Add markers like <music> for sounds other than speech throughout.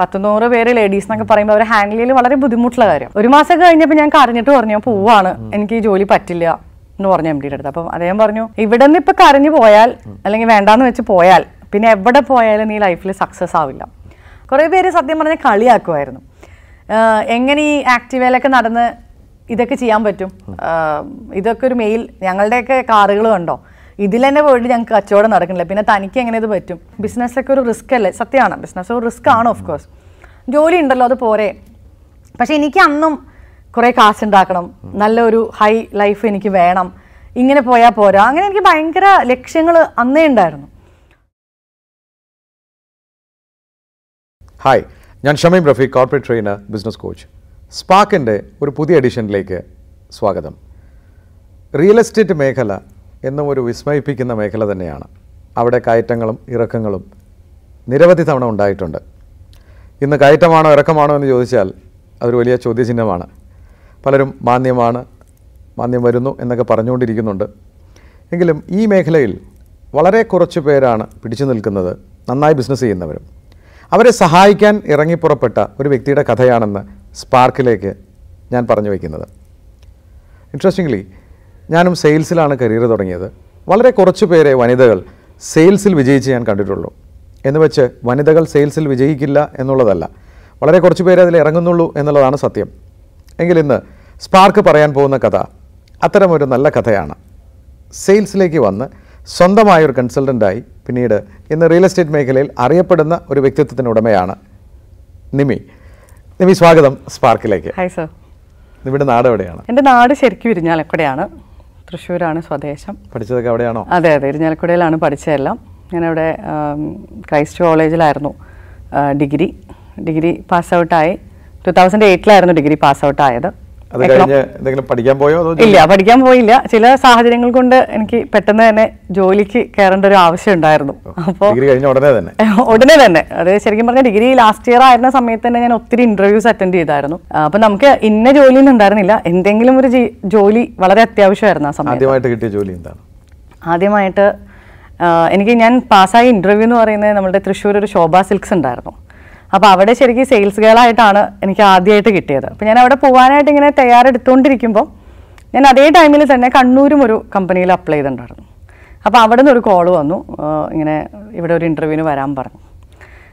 പത്ത് നൂറ് പേര് ലേഡീസ് എന്നൊക്കെ പറയുമ്പോൾ അവരെ ഹാൻഡിൽ ചെയ്യൽ വളരെ ബുദ്ധിമുട്ടുള്ള കാര്യം ഒരു മാസം കഴിഞ്ഞപ്പോൾ ഞാൻ കരഞ്ഞിട്ട് പറഞ്ഞു പോവാണ് എനിക്ക് ഈ ജോലി പറ്റില്ല എന്ന് പറഞ്ഞു എം ഡിയുടെ അടുത്ത് അപ്പം അദ്ദേഹം പറഞ്ഞു ഇവിടെ നിന്ന് ഇപ്പം കരഞ്ഞു പോയാൽ അല്ലെങ്കിൽ വേണ്ടാന്ന് വെച്ച് പോയാൽ പിന്നെ എവിടെ പോയാലും നീ ലൈഫിൽ സക്സസ് ആവില്ല കുറേ പേര് സത്യം പറഞ്ഞ കളിയാക്കുമായിരുന്നു എങ്ങനെ ഈ ആക്റ്റീവയിലൊക്കെ നടന്ന് ഇതൊക്കെ ചെയ്യാൻ പറ്റും ഇതൊക്കെ ഒരു മെയിൽ ഞങ്ങളുടെയൊക്കെ കാറുകൾ കണ്ടോ ഇതിൽ തന്നെ പോയിട്ട് ഞങ്ങൾക്ക് കച്ചവടം നടക്കുന്നില്ല പിന്നെ തനിക്ക് എങ്ങനെ ഇത് പറ്റും ബിസിനസ്സൊക്കെ ഒരു റിസ്ക് അല്ലേ സത്യമാണ് ബിസിനസ് ഒരു റിസ്ക് ആണ് ഓഫ് കോഴ്സ് ജോലി ഉണ്ടല്ലോ അത് പോരെ പക്ഷെ എനിക്ക് അന്നും കുറേ കാശ് ഉണ്ടാക്കണം നല്ലൊരു ഹൈ ലൈഫ് എനിക്ക് വേണം ഇങ്ങനെ പോയാൽ പോരാ അങ്ങനെ എനിക്ക് ഭയങ്കര ലക്ഷ്യങ്ങൾ അന്നേ ഉണ്ടായിരുന്നു ഹായ് ഞാൻ Shameem Rafi corporate trainer business coach സ്പാക്കിൻ്റെ ഒരു പുതിയ എഡിഷനിലേക്ക് സ്വാഗതം റിയൽ എസ്റ്റേറ്റ് മേഖല എന്നും ഒരു വിസ്മയിപ്പിക്കുന്ന മേഖല തന്നെയാണ് അവിടെ കയറ്റങ്ങളും ഇറക്കങ്ങളും നിരവധി തവണ ഉണ്ടായിട്ടുണ്ട് ഇന്ന് കയറ്റമാണോ ഇറക്കമാണോ എന്ന് ചോദിച്ചാൽ അതൊരു വലിയ ചോദ്യചിഹ്നമാണ് പലരും മാന്യമാണ് മാന്യം വരുന്നു എന്നൊക്കെ പറഞ്ഞുകൊണ്ടിരിക്കുന്നുണ്ട് എങ്കിലും ഈ മേഖലയിൽ വളരെ കുറച്ച് പേരാണ് പിടിച്ചു നിൽക്കുന്നത് നന്നായി ബിസിനസ് ചെയ്യുന്നവരും അവരെ സഹായിക്കാൻ ഇറങ്ങിപ്പുറപ്പെട്ട ഒരു വ്യക്തിയുടെ കഥയാണെന്ന് സ്പാർക്കിലേക്ക് ഞാൻ പറഞ്ഞു വയ്ക്കുന്നത് ഇൻട്രസ്റ്റിംഗ്ലി ഞാനും സെയിൽസിലാണ് കരിയർ തുടങ്ങിയത് വളരെ കുറച്ച് പേരെ വനിതകൾ സെയിൽസിൽ വിജയിച്ച് ഞാൻ കണ്ടിട്ടുള്ളൂ എന്ന് വെച്ച് വനിതകൾ സെയിൽസിൽ വിജയിക്കില്ല എന്നുള്ളതല്ല വളരെ കുറച്ച് പേരെ അതിൽ ഇറങ്ങുന്നുള്ളൂ എന്നുള്ളതാണ് സത്യം എങ്കിൽ ഇന്ന് സ്പാർക്ക് പറയാൻ പോകുന്ന കഥ അത്തരമൊരു നല്ല കഥയാണ് സെയിൽസിലേക്ക് വന്ന് സ്വന്തമായ ഒരു കൺസൾട്ടൻ്റായി പിന്നീട് ഇന്ന് റിയൽ എസ്റ്റേറ്റ് മേഖലയിൽ അറിയപ്പെടുന്ന ഒരു വ്യക്തിത്വത്തിന് ഉടമയാണ് നിമി നിമി സ്വാഗതം സ്പാർക്കിലേക്ക് ഹായ് സർ നിമിയുടെ നാട് എവിടെയാണ് എൻ്റെ നാട് ശരിക്കും ഇരിഞ്ഞാലക്കുടയാണ് തൃശ്ശൂരാണ് സ്വദേശം പഠിച്ചതൊക്കെ അവിടെയാണോ അതെ അതെ ഇരിഞ്ഞാലക്കുടയിലാണ് പഠിച്ചതെല്ലാം ഞാനവിടെ ക്രൈസ്റ്റ് കോളേജിലായിരുന്നു ഡിഗ്രി ഡിഗ്രി പാസ് ഔട്ടായി ടു തൗസൻഡ് എയ്റ്റിലായിരുന്നു ഡിഗ്രി പാസ് പഠിക്കാൻ പോയോ ഇല്ല പഠിക്കാൻ പോയില്ല ചില സാഹചര്യങ്ങൾ കൊണ്ട് എനിക്ക് പെട്ടെന്ന് തന്നെ ജോലിക്ക് കയറേണ്ട ഒരു ആവശ്യം ഉണ്ടായിരുന്നു അപ്പോൾ ഉടനെ തന്നെ തന്നെ അത് ശരിക്കും പറഞ്ഞാൽ ഡിഗ്രി ലാസ്റ്റ് ഇയർ ആയിരുന്ന സമയത്ത് തന്നെ ഞാൻ ഒത്തിരി ഇന്റർവ്യൂസ് അറ്റൻഡ് ചെയ്തായിരുന്നു അപ്പൊ നമുക്ക് ഇന്ന ഒന്നും ഉണ്ടായിരുന്നില്ല എന്തെങ്കിലും ഒരു ജോലി വളരെ അത്യാവശ്യമായിരുന്നു ആ സമയത്ത് ആദ്യമായിട്ട് കിട്ടിയ ജോലി എന്താണ് ആദ്യമായിട്ട് എനിക്ക് ഞാൻ പാസ്സായ ഇന്റർവ്യൂ എന്ന് പറയുന്നത് നമ്മുടെ തൃശ്ശൂർ ഒരു ശോഭ സിൽക്സ് ഉണ്ടായിരുന്നു അപ്പോൾ അവിടെ ശരിക്കും സെയിൽസ് ഗേളായിട്ടാണ് എനിക്ക് ആദ്യമായിട്ട് കിട്ടിയത് അപ്പോൾ ഞാൻ അവിടെ പോകാനായിട്ട് ഇങ്ങനെ തയ്യാറെടുത്തുകൊണ്ടിരിക്കുമ്പോൾ ഞാൻ അതേ ടൈമിൽ തന്നെ കണ്ണൂരും ഒരു കമ്പനിയിൽ അപ്ലൈ ചെയ്തിട്ടുണ്ടായിരുന്നു അപ്പോൾ അവിടെ നിന്ന് ഒരു കോൾ വന്നു ഇങ്ങനെ ഇവിടെ ഒരു ഇൻ്റർവ്യൂവിന് വരാൻ പറഞ്ഞു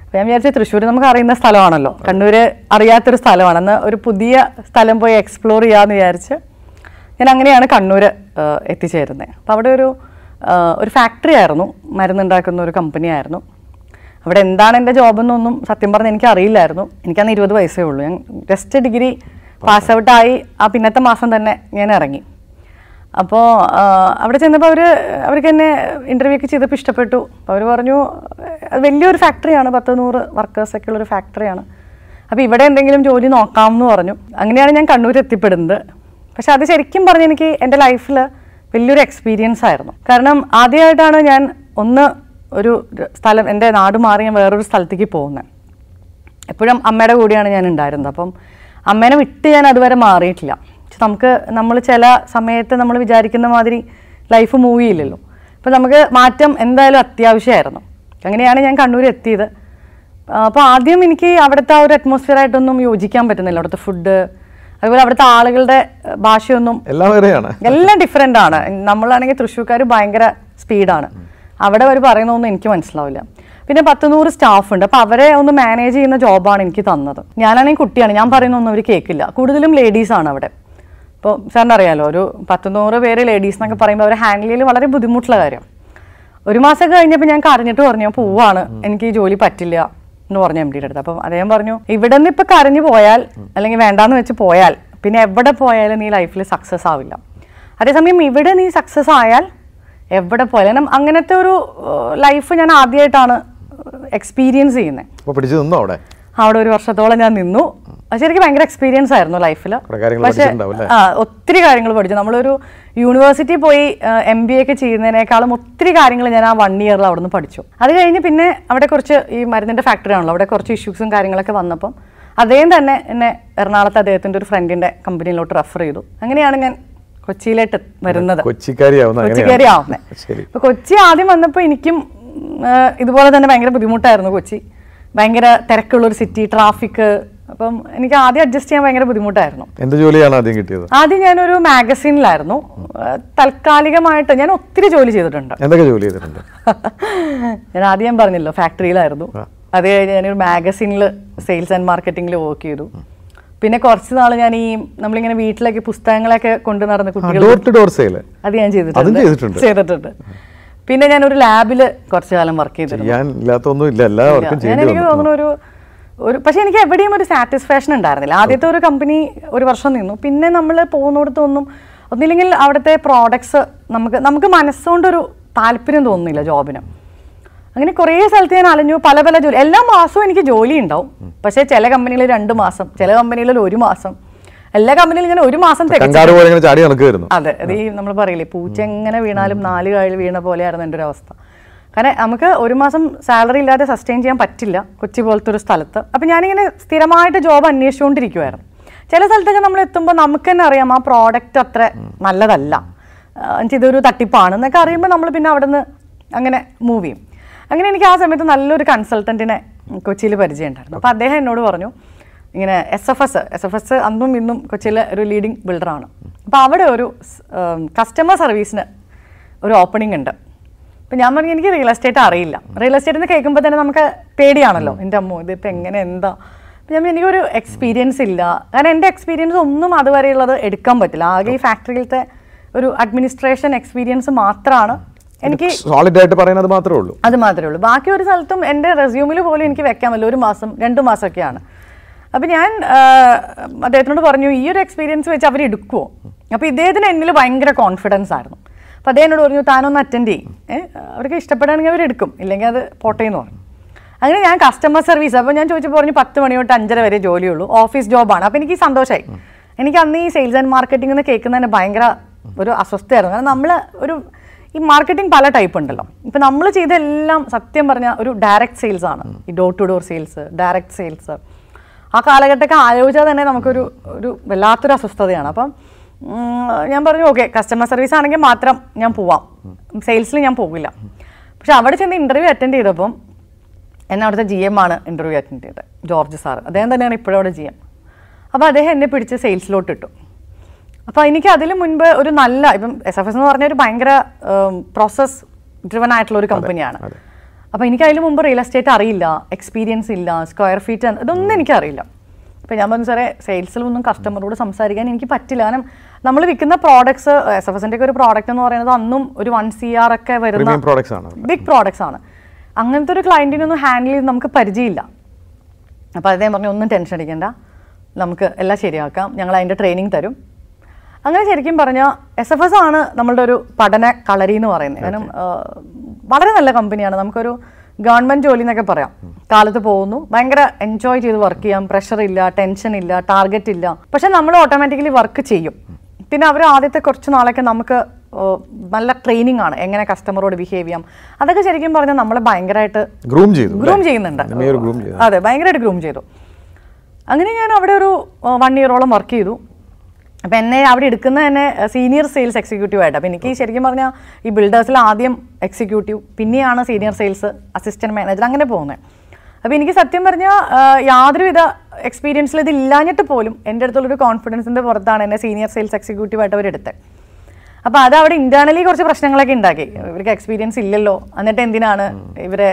അപ്പോൾ ഞാൻ വിചാരിച്ചു തൃശ്ശൂർ നമുക്ക് അറിയുന്ന സ്ഥലമാണല്ലോ കണ്ണൂർ അറിയാത്തൊരു സ്ഥലമാണെന്ന് ഒരു പുതിയ സ്ഥലം പോയി എക്സ്പ്ലോർ ചെയ്യാമെന്ന് വിചാരിച്ച് ഞാൻ അങ്ങനെയാണ് കണ്ണൂർ എത്തിച്ചേരുന്നത് അപ്പോൾ അവിടെ ഒരു ഒരു ഫാക്ടറി ആയിരുന്നു മരുന്നുണ്ടാക്കുന്ന ഒരു കമ്പനി ആയിരുന്നു അവിടെ എന്താണ് എൻ്റെ ജോബെന്നൊന്നും സത്യം പറഞ്ഞ് എനിക്ക് അറിയില്ലായിരുന്നു എനിക്കന്ന് ഇരുപത് വയസ്സേ ഉള്ളൂ ഞാൻ ജസ്റ്റ് ഡിഗ്രി പാസ് ആയി ആ പിന്നത്തെ മാസം തന്നെ ഞാൻ ഇറങ്ങി അപ്പോൾ അവിടെ ചെന്നപ്പോൾ അവർ അവർക്ക് എന്നെ ഇൻ്റർവ്യൂ ഒക്കെ ചെയ്തപ്പോൾ ഇഷ്ടപ്പെട്ടു അവർ പറഞ്ഞു അത് വലിയൊരു ഫാക്ടറിയാണ് പത്ത് നൂറ് വർക്കേഴ്സൊക്കെ ഉള്ളൊരു ഫാക്ടറിയാണ് അപ്പോൾ ഇവിടെ എന്തെങ്കിലും ജോലി നോക്കാം എന്ന് പറഞ്ഞു അങ്ങനെയാണ് ഞാൻ കണ്ണൂർ എത്തിപ്പെടുന്നത് പക്ഷെ അത് ശരിക്കും പറഞ്ഞ് എനിക്ക് എൻ്റെ ലൈഫിൽ വലിയൊരു എക്സ്പീരിയൻസ് ആയിരുന്നു കാരണം ആദ്യമായിട്ടാണ് ഞാൻ ഒന്ന് ഒരു സ്ഥലം എൻ്റെ നാട് മാറി ഞാൻ വേറൊരു സ്ഥലത്തേക്ക് പോകുന്നത് എപ്പോഴും അമ്മയുടെ കൂടെയാണ് ഞാൻ ഉണ്ടായിരുന്നത് അപ്പം അമ്മേനെ വിട്ട് ഞാൻ അതുവരെ മാറിയിട്ടില്ല പക്ഷെ നമുക്ക് നമ്മൾ ചില സമയത്ത് നമ്മൾ വിചാരിക്കുന്ന മാതിരി ലൈഫ് മൂവ് ചെയ്യില്ലല്ലോ അപ്പം നമുക്ക് മാറ്റം എന്തായാലും അത്യാവശ്യമായിരുന്നു അങ്ങനെയാണ് ഞാൻ കണ്ണൂർ എത്തിയത് അപ്പോൾ ആദ്യം എനിക്ക് അവിടുത്തെ ആ ഒരു അറ്റ്മോസ്ഫിയർ ആയിട്ടൊന്നും യോജിക്കാൻ പറ്റുന്നില്ല അവിടുത്തെ ഫുഡ് അതുപോലെ അവിടുത്തെ ആളുകളുടെ ഭാഷയൊന്നും എല്ലാം ഡിഫറെൻ്റ് ആണ് നമ്മളാണെങ്കിൽ തൃശ്ശൂർക്കാർ ഭയങ്കര സ്പീഡാണ് അവിടെ അവർ പറയുന്നതൊന്നും എനിക്ക് മനസ്സിലാവില്ല പിന്നെ പത്ത് നൂറ് സ്റ്റാഫ് ഉണ്ട് അപ്പോൾ അവരെ ഒന്ന് മാനേജ് ചെയ്യുന്ന ജോബാണ് എനിക്ക് തന്നത് ഞാനാണെങ്കിൽ കുട്ടിയാണ് ഞാൻ പറയുന്നൊന്നും അവർ കേൾക്കില്ല കൂടുതലും ലേഡീസാണ് അവിടെ ഇപ്പോൾ സാറിന് അറിയാലോ ഒരു പത്ത് നൂറ് പേര് ലേഡീസ് എന്നൊക്കെ പറയുമ്പോൾ അവർ ഹാൻഡിൽ ചെയ്യൽ വളരെ ബുദ്ധിമുട്ടുള്ള കാര്യം ഒരു മാസം കഴിഞ്ഞപ്പോൾ ഞാൻ കരഞ്ഞിട്ട് പറഞ്ഞു പോവാണ് എനിക്ക് ഈ ജോലി പറ്റില്ല എന്ന് പറഞ്ഞു എം ഡിയുടെ അടുത്ത് അപ്പം അദ്ദേഹം പറഞ്ഞു ഇവിടെ നിന്ന് ഇപ്പോൾ കരഞ്ഞു പോയാൽ അല്ലെങ്കിൽ വേണ്ടാന്ന് വെച്ച് പോയാൽ പിന്നെ എവിടെ പോയാലും നീ ലൈഫിൽ സക്സസ് ആവില്ല അതേസമയം ഇവിടെ നീ സക്സസ് ആയാൽ എവിടെ പോയാലും അങ്ങനത്തെ ഒരു ലൈഫ് ഞാൻ ആദ്യമായിട്ടാണ് എക്സ്പീരിയൻസ് ചെയ്യുന്നത് അവിടെ അവിടെ ഒരു വർഷത്തോളം ഞാൻ നിന്നു പക്ഷെ എനിക്ക് ഭയങ്കര എക്സ്പീരിയൻസ് ആയിരുന്നു ലൈഫിൽ പക്ഷേ ഒത്തിരി കാര്യങ്ങൾ പഠിച്ചു നമ്മളൊരു യൂണിവേഴ്സിറ്റി പോയി എം ബി എ ഒക്കെ ചെയ്യുന്നതിനേക്കാളും ഒത്തിരി കാര്യങ്ങൾ ഞാൻ ആ വൺ ഇയറിൽ അവിടെ നിന്ന് പഠിച്ചു അത് കഴിഞ്ഞ് പിന്നെ അവിടെ കുറച്ച് ഈ മരുന്നിൻ്റെ ഫാക്ടറി ആണല്ലോ അവിടെ കുറച്ച് ഇഷ്യൂസും കാര്യങ്ങളൊക്കെ വന്നപ്പം അദ്ദേഹം തന്നെ എന്നെ എറണാകുളത്ത് അദ്ദേഹത്തിൻ്റെ ഒരു ഫ്രണ്ടിൻ്റെ കമ്പനിയിലോട്ട് റെഫർ ചെയ്തു അങ്ങനെയാണ് ഞാൻ കൊച്ചിയിലോട്ട് വരുന്നത് കൊച്ചിക്കാരിയാവുന്നത് അപ്പോൾ കൊച്ചി ആദ്യം വന്നപ്പോൾ എനിക്കും ഇതുപോലെ തന്നെ ഭയങ്കര ബുദ്ധിമുട്ടായിരുന്നു കൊച്ചി ഭയങ്കര തിരക്കുള്ളൊരു സിറ്റി ട്രാഫിക് അപ്പം എനിക്ക് ആദ്യം അഡ്ജസ്റ്റ് ചെയ്യാൻ ഭയങ്കര ബുദ്ധിമുട്ടായിരുന്നു എന്ത് ജോലിയാണ് ആദ്യം കിട്ടിയത് ആദ്യം ഞാനൊരു മാഗസീനിലായിരുന്നു താൽക്കാലികമായിട്ട് ഞാൻ ഒത്തിരി ജോലി ചെയ്തിട്ടുണ്ട് എന്തൊക്കെ ജോലി ചെയ്തിട്ടുണ്ട് <laughs> ഞാൻ ആദ്യം പറഞ്ഞല്ലോ ഫാക്ടറിയിലായിരുന്നു അത് കഴിഞ്ഞ് ഞാനൊരു മാഗസീനിൽ സെയിൽസ് ആൻഡ് മാർക്കറ്റിംഗിൽ വർക്ക് ചെയ്തു പിന്നെ കുറച്ച് നാൾ ഞാൻ ഈ നമ്മളിങ്ങനെ വീട്ടിലൊക്കെ പുസ്തകങ്ങളൊക്കെ കൊണ്ട് നടന്ന കുട്ടികൾ അത് ഞാൻ ചെയ്തിട്ടുണ്ട് ചെയ്തിട്ടുണ്ട് പിന്നെ ഞാൻ ഒരു ലാബിൽ കുറച്ച് കാലം വർക്ക് ചെയ്തിരുന്നു ഞാൻ എനിക്ക് തോന്നുന്നു ഒരു ഒരു പക്ഷെ എനിക്ക് എവിടെയും ഒരു സാറ്റിസ്ഫാക്ഷൻ ഉണ്ടായിരുന്നില്ല ആദ്യത്തെ ഒരു കമ്പനി ഒരു വർഷം നിന്നു പിന്നെ നമ്മൾ പോകുന്നിടത്തൊന്നും ഒന്നില്ലെങ്കിൽ അവിടുത്തെ പ്രോഡക്ട്സ് നമുക്ക് നമുക്ക് മനസ്സുകൊണ്ടൊരു താല്പര്യം തോന്നുന്നില്ല ജോബിനും അങ്ങനെ കുറേ സ്ഥലത്ത് ഞാൻ അലഞ്ഞു പല പല ജോലി എല്ലാ മാസവും എനിക്ക് ജോലി ഉണ്ടാവും പക്ഷേ ചില കമ്പനികളിൽ രണ്ട് മാസം ചില കമ്പനികളിൽ ഒരു മാസം എല്ലാ കമ്പനിയിലും ഞാൻ ഒരു മാസം ചാടി അതെ അത് ഈ നമ്മൾ പറയില്ലേ പൂച്ച എങ്ങനെ വീണാലും നാല് കായൽ വീണ പോലെയായിരുന്നു എൻ്റെ ഒരു അവസ്ഥ കാരണം നമുക്ക് ഒരു മാസം സാലറി ഇല്ലാതെ സസ്റ്റെയിൻ ചെയ്യാൻ പറ്റില്ല കൊച്ചി പോലത്തെ ഒരു സ്ഥലത്ത് അപ്പം ഞാനിങ്ങനെ സ്ഥിരമായിട്ട് ജോബ് അന്വേഷിച്ചുകൊണ്ടിരിക്കുവായിരുന്നു ചില സ്ഥലത്തൊക്കെ നമ്മൾ എത്തുമ്പോൾ നമുക്ക് തന്നെ അറിയാം ആ പ്രോഡക്റ്റ് അത്ര നല്ലതല്ല ഇതൊരു തട്ടിപ്പാണ് എന്നൊക്കെ അറിയുമ്പോൾ നമ്മൾ പിന്നെ അവിടെ നിന്ന് അങ്ങനെ മൂവ് ചെയ്യും അങ്ങനെ എനിക്ക് ആ സമയത്ത് നല്ലൊരു കൺസൾട്ടൻറ്റിനെ കൊച്ചിയിൽ പരിചയമുണ്ടായിരുന്നു അപ്പോൾ അദ്ദേഹം എന്നോട് പറഞ്ഞു ഇങ്ങനെ S F S S F S അന്നും ഇന്നും കൊച്ചിയിലെ ഒരു ലീഡിങ് ബിൽഡറാണ് അപ്പോൾ അവിടെ ഒരു കസ്റ്റമർ സർവീസിന് ഒരു ഓപ്പണിംഗ് ഉണ്ട് അപ്പം ഞാൻ പറഞ്ഞു എനിക്ക് റിയൽ എസ്റ്റേറ്റ് അറിയില്ല റിയൽ എസ്റ്റേറ്റ് എന്ന് കേൾക്കുമ്പോൾ തന്നെ നമുക്ക് പേടിയാണല്ലോ എൻ്റെ അമ്മോ ഇതിപ്പോൾ എങ്ങനെ എന്താ ഞാൻ എനിക്കൊരു എക്സ്പീരിയൻസ് ഇല്ല കാരണം എൻ്റെ എക്സ്പീരിയൻസ് ഒന്നും അതുവരെയുള്ളത് എടുക്കാൻ പറ്റില്ല ആകെ ഈ ഫാക്ടറിയിലത്തെ ഒരു അഡ്മിനിസ്ട്രേഷൻ എക്സ്പീരിയൻസ് മാത്രമാണ് എനിക്ക് സോളിഡ് ആയിട്ട് പറയുന്നത് മാത്രമേ ഉള്ളൂ അത് മാത്രമേ ഉള്ളൂ ബാക്കി ഒരു സ്ഥലത്തും എന്റെ റെസ്യൂമിൽ പോലും എനിക്ക് വെക്കാമല്ലോ ഒരു മാസം രണ്ട് മാസമൊക്കെയാണ് അപ്പൊ ഞാൻ അദ്ദേഹത്തിനോട് പറഞ്ഞു ഈ ഒരു എക്സ്പീരിയൻസ് വെച്ച് അവർ എടുക്കുമോ അപ്പോൾ ഇദ്ദേഹത്തിന് എന്നിൽ ഭയങ്കര കോൺഫിഡൻസ് ആയിരുന്നു അപ്പോൾ അദ്ദേഹം എന്നോട് പറഞ്ഞു താനൊന്ന് അറ്റൻഡ് ചെയ്യും അവർക്ക് ഇഷ്ടപ്പെടുകയാണെങ്കിൽ അവരെടുക്കും ഇല്ലെങ്കിൽ അത് പോട്ടേന്ന് പറഞ്ഞു അങ്ങനെ ഞാൻ കസ്റ്റമർ സർവീസ് അപ്പോൾ ഞാൻ ചോദിച്ചു പറഞ്ഞു പത്ത് മണി തൊട്ട് അഞ്ചര വരെ ജോലിയുള്ളൂ ഓഫീസ് ജോബാണ് അപ്പോൾ എനിക്ക് സന്തോഷമായി എനിക്ക് അന്ന് ഈ സെയിൽസ് ആൻഡ് മാർക്കറ്റിംഗ് എന്ന് കേൾക്കുന്നതിന് ഭയങ്കര ഒരു അസ്വസ്ഥയായിരുന്നു കാരണം നമ്മൾ ഒരു ഈ മാർക്കറ്റിംഗ് പല ടൈപ്പ് ഉണ്ടല്ലോ ഇപ്പം നമ്മൾ ചെയ്ത എല്ലാം സത്യം പറഞ്ഞാൽ ഒരു ഡയറക്റ്റ് സെയിൽസ് ആണ് ഈ door to door sales direct sales ആ കാലഘട്ടമൊക്കെ ആലോചിച്ചാൽ തന്നെ നമുക്കൊരു ഒരു വല്ലാത്തൊരു അസ്വസ്ഥതയാണ് അപ്പം ഞാൻ പറഞ്ഞു ഓക്കെ കസ്റ്റമർ സർവീസ് ആണെങ്കിൽ മാത്രം ഞാൻ പോവാം സെയിൽസിൽ ഞാൻ പോകില്ല പക്ഷെ അവിടെ ചെന്ന് ഇൻ്റർവ്യൂ അറ്റൻഡ് ചെയ്തപ്പം എന്നെ അവിടുത്തെ ജി എം ആണ് ഇൻ്റർവ്യൂ അറ്റൻഡ് ചെയ്തത് ജോർജ് സാർ അദ്ദേഹം തന്നെയാണ് ഇപ്പോഴും അവിടെ ജി എം അപ്പോൾ അദ്ദേഹം എന്നെ പിടിച്ച് സെയിൽസിലോട്ട് ഇട്ടു അപ്പോൾ എനിക്ക് അതിന് മുൻപ് ഒരു നല്ല ഇപ്പം എസ് എഫ് എസ് എന്ന് പറഞ്ഞ ഒരു ഭയങ്കര പ്രോസസ് ഡ്രിവൻ ആയിട്ടുള്ള ഒരു കമ്പനിയാണ് അപ്പോൾ എനിക്ക് അതിന് മുമ്പ് റിയൽ എസ്റ്റേറ്റ് അറിയില്ല എക്സ്പീരിയൻസ് ഇല്ല സ്ക്വയർ ഫീറ്റ് ഇതൊന്നും എനിക്കറിയില്ല അപ്പോൾ ഞാൻ പറഞ്ഞു സാറേ സെയിൽസിലൊന്നും കസ്റ്റമറോട് സംസാരിക്കാൻ എനിക്ക് പറ്റില്ല കാരണം നമ്മൾ വിൽക്കുന്ന പ്രോഡക്ട്സ് എസ് എഫ് എസിൻ്റെ ഒരു പ്രോഡക്റ്റ് എന്ന് പറയുന്നത് അന്നും ഒരു വൺ സി ആർ ഒക്കെ വരുന്ന ബിഗ് പ്രോഡക്ട്സ് ആണ് അങ്ങനത്തെ ഒരു ക്ലയൻറ്റിനൊന്നും ഹാൻഡിൽ ചെയ്ത് നമുക്ക് പരിചയമില്ല അപ്പോൾ അതേ പറഞ്ഞു ഒന്നും ടെൻഷൻ അടിക്കേണ്ട നമുക്ക് എല്ലാം ശരിയാക്കാം ഞങ്ങൾ അതിൻ്റെ ട്രെയിനിങ് തരും അങ്ങനെ ശരിക്കും പറഞ്ഞാൽ എസ് എഫ് എസ് ആണ് നമ്മളുടെ ഒരു പഠന കളരി എന്ന് പറയുന്നത് കാരണം വളരെ നല്ല കമ്പനിയാണ് നമുക്കൊരു ഗവൺമെന്റ് ജോലി എന്നൊക്കെ പറയാം കാലത്ത് പോകുന്നു ഭയങ്കര എൻജോയ് ചെയ്ത് വർക്ക് ചെയ്യാം പ്രഷർ ഇല്ല ടെൻഷൻ ഇല്ല ടാർഗറ്റ് ഇല്ല പക്ഷെ നമ്മൾ ഓട്ടോമാറ്റിക്കലി വർക്ക് ചെയ്യും പിന്നെ അവർ ആദ്യത്തെ കുറച്ച് നാളൊക്കെ നമുക്ക് നല്ല ട്രെയിനിങ് ആണ് എങ്ങനെ കസ്റ്റമറോട് ബിഹേവ് ചെയ്യാം അതൊക്കെ ശരിക്കും പറഞ്ഞാൽ നമ്മളെ ഭയങ്കരമായിട്ട് ഗ്രൂം ചെയ്തു ഗ്രൂം ചെയ്യുന്നുണ്ട് അതെ ഭയങ്കരമായിട്ട് ഗ്രൂം ചെയ്തു അങ്ങനെ ഞാൻ അവിടെ ഒരു വൺ ഇയറോളം വർക്ക് ചെയ്തു അപ്പം എന്നെ അവിടെ എടുക്കുന്നത് തന്നെ സീനിയർ സെയിൽസ് എക്സിക്യൂട്ടീവ് ആയിട്ട് അപ്പം എനിക്ക് ശരിക്കും പറഞ്ഞാൽ ഈ ബിൽഡേഴ്സിൽ ആദ്യം എക്സിക്യൂട്ടീവ് പിന്നെയാണ് സീനിയർ സെയിൽസ് അസിസ്റ്റൻറ്റ് മാനേജർ അങ്ങനെ പോകുന്നത് അപ്പോൾ എനിക്ക് സത്യം പറഞ്ഞാൽ യാതൊരുവിധ എക്സ്പീരിയൻസിൽ ഇത് ഇല്ലാഞ്ഞിട്ട് പോലും എൻ്റെ അടുത്തുള്ളൊരു കോൺഫിഡൻസിൻ്റെ പുറത്താണ് എന്നെ സീനിയർ സെയിൽസ് എക്സിക്യൂട്ടീവായിട്ട് അവരെടുത്തത് അപ്പോൾ അത് അവിടെ ഇൻറ്റേർണലി കുറച്ച് പ്രശ്നങ്ങളൊക്കെ ഉണ്ടാക്കി ഇവർക്ക് എക്സ്പീരിയൻസ് ഇല്ലല്ലോ എന്നിട്ട് എന്തിനാണ് ഇവരെ